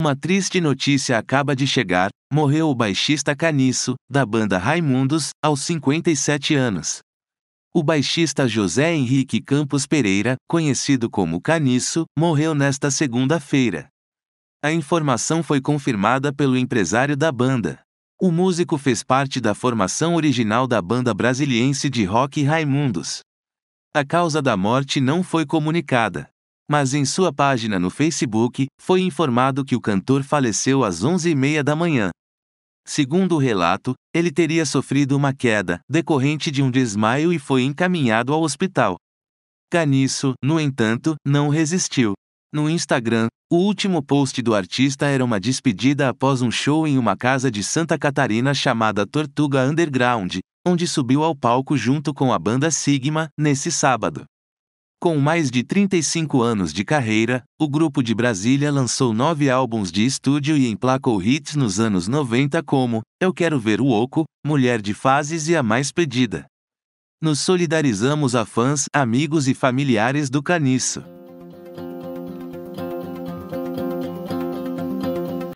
Uma triste notícia acaba de chegar: morreu o baixista Caniço, da banda Raimundos, aos 57 anos. O baixista José Henrique Campos Pereira, conhecido como Caniço, morreu nesta segunda-feira. A informação foi confirmada pelo empresário da banda. O músico fez parte da formação original da banda brasiliense de rock Raimundos. A causa da morte não foi comunicada mas em sua página no Facebook, foi informado que o cantor faleceu às 11h30 da manhã. Segundo o relato, ele teria sofrido uma queda decorrente de um desmaio e foi encaminhado ao hospital. Caniço, no entanto, não resistiu. No Instagram, o último post do artista era uma despedida após um show em uma casa de Santa Catarina chamada Tortuga Underground, onde subiu ao palco junto com a banda Sigma nesse sábado. Com mais de 35 anos de carreira, o grupo de Brasília lançou nove álbuns de estúdio e emplacou hits nos anos 90 como Eu Quero Ver o Oco, Mulher de Fases e A Mais Pedida. Nos solidarizamos a fãs, amigos e familiares do Caniço.